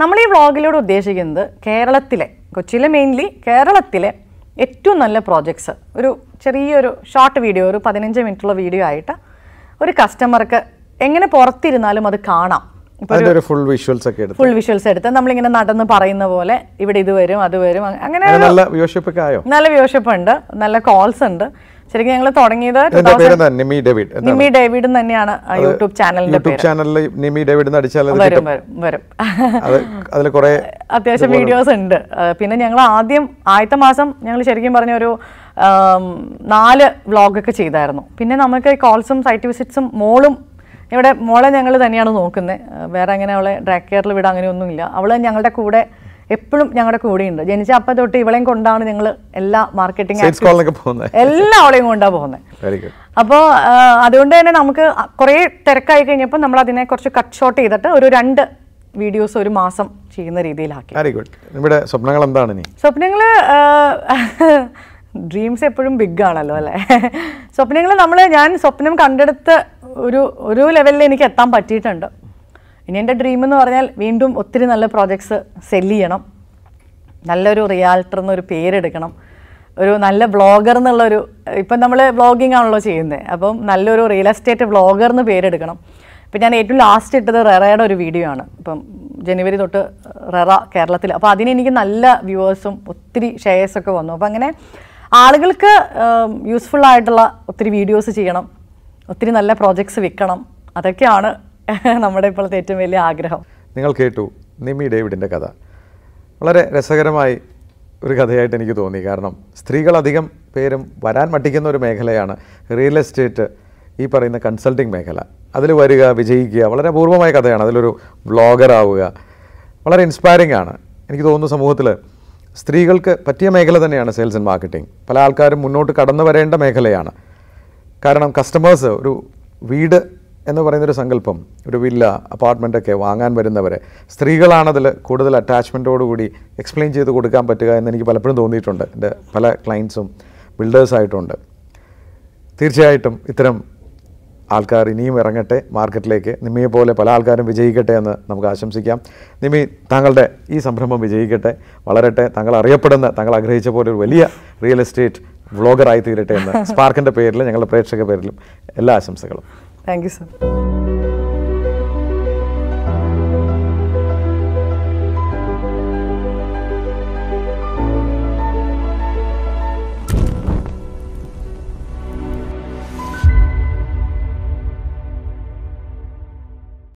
നമ്മൾ ഈ വ്ളോഗിലൂടെ ഉദ്ദേശിക്കുന്നത് കേരളത്തിലെ കൊച്ചിയിലെ മെയിൻലി കേരളത്തിലെ ഏറ്റവും നല്ല പ്രോജക്ട്സ് ഒരു ചെറിയൊരു ഷോർട്ട് വീഡിയോ ഒരു പതിനഞ്ച് മിനിറ്റുള്ള വീഡിയോ ആയിട്ട് ഒരു കസ്റ്റമർക്ക് എങ്ങനെ പുറത്തിരുന്നാലും അത് കാണാം ഫുൾ വിഷ്വൽസ് ഒക്കെ ഫുൾ വിഷ്വൽസ് എടുത്ത് നമ്മളിങ്ങനെ നടന്ന് പറയുന്ന പോലെ ഇവിടെ ഇത് വരും അത് വരും അങ്ങനെ നല്ല വ്യൂഷിപ്പ് ഉണ്ട് നല്ല കോൾസ് ഉണ്ട് ശരിക്കും ഞങ്ങൾ തുടങ്ങിയത് നിമി ഡേവിഡ് നിമി ഡേവിഡ് തന്നെയാണ് യൂട്യൂബ് ചാനലിന്റെ യൂട്യൂബ് ചാനലിൽ നിമി ഡേവിഡ് അടിച്ചാൽ വരും വരും അതിൽ <laughs> അത്യാവശ്യം വീഡിയോസ് ഉണ്ട് പിന്നെ ഞങ്ങൾ ആദ്യം ആദ്യത്തെ മാസം ഞങ്ങൾ ശരിക്കും പറഞ്ഞ ഒരു നാല് വ്ളോഗൊക്കെ ചെയ്തായിരുന്നു പിന്നെ നമുക്ക് കോൾസും സൈറ്റ് വിസിറ്റ്സും മോളും ഇവിടെ മോളെ ഞങ്ങൾ തന്നെയാണ് നോക്കുന്നത് വേറെ അങ്ങനെ അവളെ ഡ്രാക്ക് കെയറിൽ വിടാൻ അങ്ങനെയൊന്നുമില്ല അവൾ ഞങ്ങളുടെ കൂടെ എപ്പോഴും ഞങ്ങളുടെ കൂടെയുണ്ട് ജനിച്ച അപ്പം തൊട്ട് ഇവളെയും കൊണ്ടാണ് ഞങ്ങൾ എല്ലാ മാർക്കറ്റിംഗ് എല്ലാ അവളെയും കൊണ്ടാണ് പോകുന്നത് അപ്പോൾ അതുകൊണ്ട് തന്നെ നമുക്ക് കുറേ തിരക്കായി കഴിഞ്ഞപ്പോൾ നമ്മൾ അതിനെ കുറച്ച് കട്ട് ഷോട്ട് ചെയ്തിട്ട് ഒരു രണ്ട് വീഡിയോസ് ഒരു മാസം ചെയ്യുന്ന രീതിയിലാക്കി സ്വപ്നങ്ങൾ എന്താണ് നീ സ്വപ്നങ്ങൾ ഡ്രീംസ് എപ്പോഴും ബിഗ് ആണല്ലോ അല്ലേ സ്വപ്നങ്ങൾ നമ്മൾ ഞാൻ സ്വപ്നം കണ്ടെടുത്ത് ഒരു ഒരു ലെവലിൽ എനിക്ക് എത്താൻ പറ്റിയിട്ടുണ്ട് ഇനി എൻ്റെ ഡ്രീം എന്ന് പറഞ്ഞാൽ വീണ്ടും ഒത്തിരി നല്ല പ്രോജക്ട്സ് സെല്ല് ചെയ്യണം നല്ലൊരു റിയാൽട്ടർ എന്നൊരു പേരെടുക്കണം ഒരു നല്ല ബ്ലോഗർ എന്നുള്ളൊരു ഇപ്പം നമ്മൾ ബ്ലോഗിംഗ് ആണല്ലോ ചെയ്യുന്നത് അപ്പം നല്ലൊരു റിയൽ എസ്റ്റേറ്റ് ബ്ലോഗർ എന്ന് പേരെടുക്കണം ഇപ്പം ഞാൻ ഏറ്റവും ലാസ്റ്റ് ഇട്ടത് റെറയുടെ ഒരു വീഡിയോ ആണ് ഇപ്പം ജനുവരി തൊട്ട് റെറ കേരളത്തിൽ അപ്പോൾ അതിന് എനിക്ക് നല്ല വ്യൂവേഴ്സും ഒത്തിരി ഷെയർസൊക്കെ വന്നു അപ്പോൾ അങ്ങനെ ആളുകൾക്ക് യൂസ്ഫുള്ളായിട്ടുള്ള ഒത്തിരി വീഡിയോസ് ചെയ്യണം ഒത്തിരി നല്ല പ്രോജക്ട്സ് വിൽക്കണം അതൊക്കെയാണ് <laughs> നമ്മുടെ ഇപ്പോഴത്തെ ഏറ്റവും വലിയ ആഗ്രഹം നിങ്ങൾ കേട്ടു നിമി ഡേവിഡിൻ്റെ കഥ വളരെ രസകരമായി ഒരു കഥയായിട്ട് എനിക്ക് തോന്നി കാരണം സ്ത്രീകളധികം പേരും വരാൻ മട്ടിക്കുന്ന ഒരു മേഖലയാണ് റിയൽ എസ്റ്റേറ്റ് ഈ പറയുന്ന കൺസൾട്ടിങ് മേഖല അതിൽ വരിക വിജയിക്കുക വളരെ അപൂർവമായ കഥയാണ് അതിലൊരു വ്ളോഗർ ആവുക വളരെ ഇൻസ്പയറിംഗ് ആണ് എനിക്ക് തോന്നുന്നു സമൂഹത്തിൽ സ്ത്രീകൾക്ക് പറ്റിയ മേഖല തന്നെയാണ് സെയിൽസ് ആൻഡ് മാർക്കറ്റിംഗ് പല ആൾക്കാരും മുന്നോട്ട് കടന്നു വരേണ്ട മേഖലയാണ് കാരണം കസ്റ്റമേഴ്സ് ഒരു വീട് എന്ന് പറയുന്നൊരു സങ്കല്പം ഒരു വില്ല അപ്പാർട്ട്മെൻറ്റൊക്കെ വാങ്ങാൻ വരുന്നവരെ സ്ത്രീകളാണതിൽ കൂടുതൽ അറ്റാച്ച്മെൻറ്റോടുകൂടി എക്സ്പ്ലെയിൻ ചെയ്ത് കൊടുക്കാൻ പറ്റുക എന്ന് എനിക്ക് പലപ്പോഴും തോന്നിയിട്ടുണ്ട് എൻ്റെ പല ക്ലയൻസും ബിൽഡേഴ്സായിട്ടുണ്ട് തീർച്ചയായിട്ടും ഇത്തരം ആൾക്കാർ ഇനിയും ഇറങ്ങട്ടെ മാർക്കറ്റിലേക്ക് നിമ്മിയെ പോലെ പല ആൾക്കാരും വിജയിക്കട്ടെ എന്ന് നമുക്ക് ആശംസിക്കാം നിമ്മി താങ്കളുടെ ഈ സംരംഭം വിജയിക്കട്ടെ വളരട്ടെ താങ്കൾ അറിയപ്പെടുന്ന താങ്കൾ ആഗ്രഹിച്ച പോലെ ഒരു വലിയ റിയൽ എസ്റ്റേറ്റ് വ്ളോഗറായി തീരട്ടെ എന്ന് സ്പാർക്കിൻ്റെ പേരിൽ ഞങ്ങളുടെ പ്രേക്ഷക പേരിലും എല്ലാ ആശംസകളും Thank you, sir.